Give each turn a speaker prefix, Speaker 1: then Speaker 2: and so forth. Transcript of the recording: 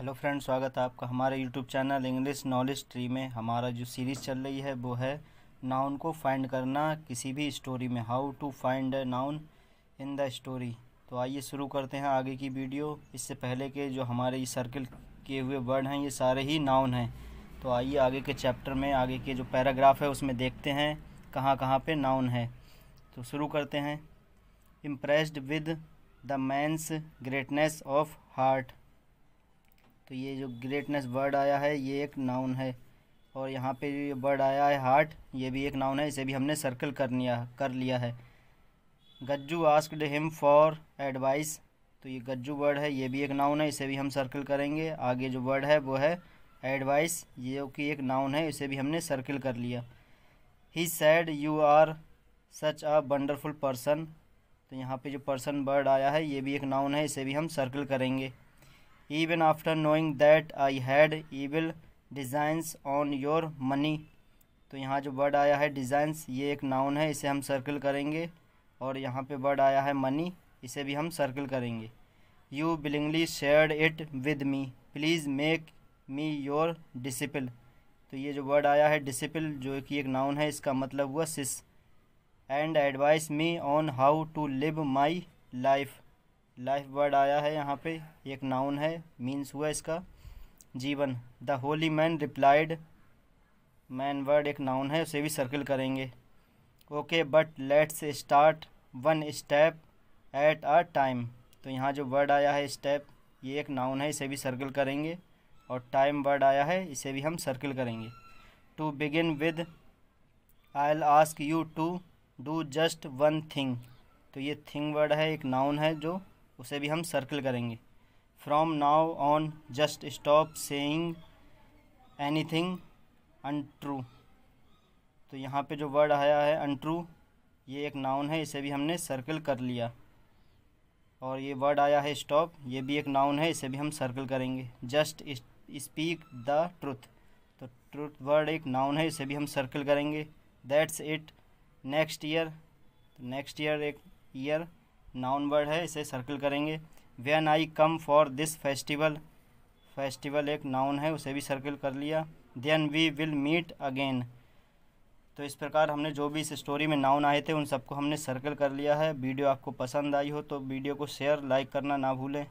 Speaker 1: hello friend स्वागत है आपका हमारे YouTube channel English Knowledge Tree में हमारा जो सीरीज़ चल रही है वो है नाउन को फाइंड करना किसी भी स्टोरी में how to find a noun in the story तो आइए शुरू करते हैं आगे की वीडियो इससे पहले के जो हमारे ये सर्किल किए हुए वर्ड हैं ये सारे ही नाउन हैं तो आइए आगे के चैप्टर में आगे के जो पैराग्राफ है उसमें देखते हैं कहाँ कहाँ पर नाउन है तो शुरू करते हैं impressed with the man's greatness of heart तो ये जो ग्रेटनेस वर्ड आया है ये एक नाउन है और यहाँ पे जो ये वर्ड आया है हार्ट ये भी एक नाउन है इसे भी हमने सर्कल कर लिया कर लिया है Gajju asked him for advice तो ये गज्जू वर्ड है ये भी एक नाउन है इसे भी हम सर्कल करेंगे आगे जो वर्ड है वो है एडवाइस ये कि एक नाउन है इसे भी हमने सर्कल कर लिया he said you are such a wonderful person तो यहाँ पे जो पर्सन वर्ड आया है ये भी एक नाउन है इसे भी हम सर्कल करेंगे even after knowing that I had evil designs on your money तो यहाँ जो वर्ड आया है डिज़ाइंस ये एक नाउन है इसे हम सर्कल करेंगे और यहाँ पे वर्ड आया है मनी इसे भी हम सर्कल करेंगे you willingly shared it with me please make me your disciple तो ये जो वर्ड आया है डिसिपल जो कि एक नाउन है इसका मतलब हुआ sis and advise me on how to live my life life word आया है यहाँ पे एक नाउन है मीन्स हुआ इसका जीवन the holy man replied man word एक नाउन है उसे भी सर्कल करेंगे okay but let's start one step at a time तो यहाँ जो वर्ड आया है स्टेप ये एक नाउन है इसे भी सर्कल करेंगे और टाइम वर्ड आया है इसे भी हम सर्कल करेंगे to begin with I'll ask you to do just one thing तो ये थिंग वर्ड है एक नाउन है जो उसे भी हम सर्कल करेंगे from now on just stop saying anything untrue तो यहाँ पे जो वर्ड आया है अनट्रू ये एक नाउन है इसे भी हमने सर्कल कर लिया और ये वर्ड आया है स्टॉप ये भी एक नाउन है इसे भी हम सर्कल करेंगे जस्ट स्पीक द ट्रुथ तो ट्रुथ वर्ड एक नाउन है इसे भी हम सर्कल करेंगे that's it next year next year एक ईयर नाउन वर्ड है इसे सर्कल करेंगे when I come for this festival festival एक नाउन है उसे भी सर्कल कर लिया then we will meet again तो इस प्रकार हमने जो भी इस स्टोरी में नाउन आए थे उन सबको हमने सर्कल कर लिया है वीडियो आपको पसंद आई हो तो वीडियो को शेयर लाइक करना ना भूलें